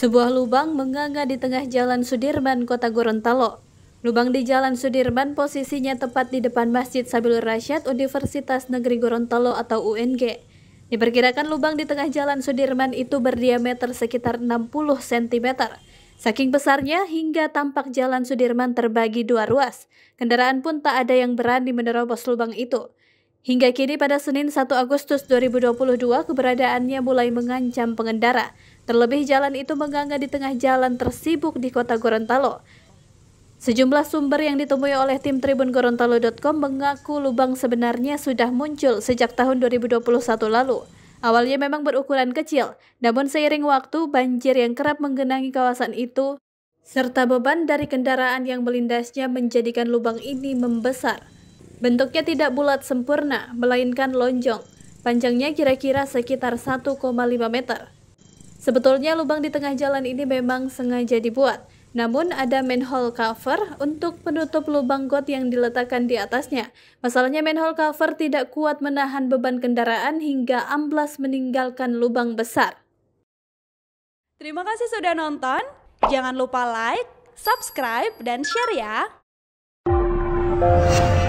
Sebuah lubang menganga di tengah jalan Sudirman, kota Gorontalo. Lubang di jalan Sudirman posisinya tepat di depan Masjid Sabilur Rasyad Universitas Negeri Gorontalo atau UNG. Diperkirakan lubang di tengah jalan Sudirman itu berdiameter sekitar 60 cm. Saking besarnya hingga tampak jalan Sudirman terbagi dua ruas. Kendaraan pun tak ada yang berani menerobos lubang itu. Hingga kini pada Senin 1 Agustus 2022 keberadaannya mulai mengancam pengendara. Terlebih jalan itu menganga di tengah jalan tersibuk di kota Gorontalo. Sejumlah sumber yang ditemui oleh tim Tribun Gorontalo.com mengaku lubang sebenarnya sudah muncul sejak tahun 2021 lalu. Awalnya memang berukuran kecil, namun seiring waktu banjir yang kerap menggenangi kawasan itu serta beban dari kendaraan yang melindasnya menjadikan lubang ini membesar. Bentuknya tidak bulat sempurna, melainkan lonjong. Panjangnya kira-kira sekitar 1,5 meter. Sebetulnya lubang di tengah jalan ini memang sengaja dibuat, namun ada manhole cover untuk penutup lubang got yang diletakkan di atasnya. Masalahnya manhole cover tidak kuat menahan beban kendaraan hingga amblas meninggalkan lubang besar. Terima kasih sudah nonton. Jangan lupa like, subscribe, dan share ya.